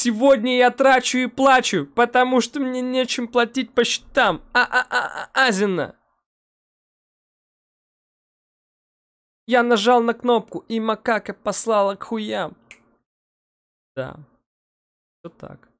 Сегодня я трачу и плачу, потому что мне нечем платить по счетам. А-а-а-азина. А, я нажал на кнопку, и макака послала к хуям. Да. вот так.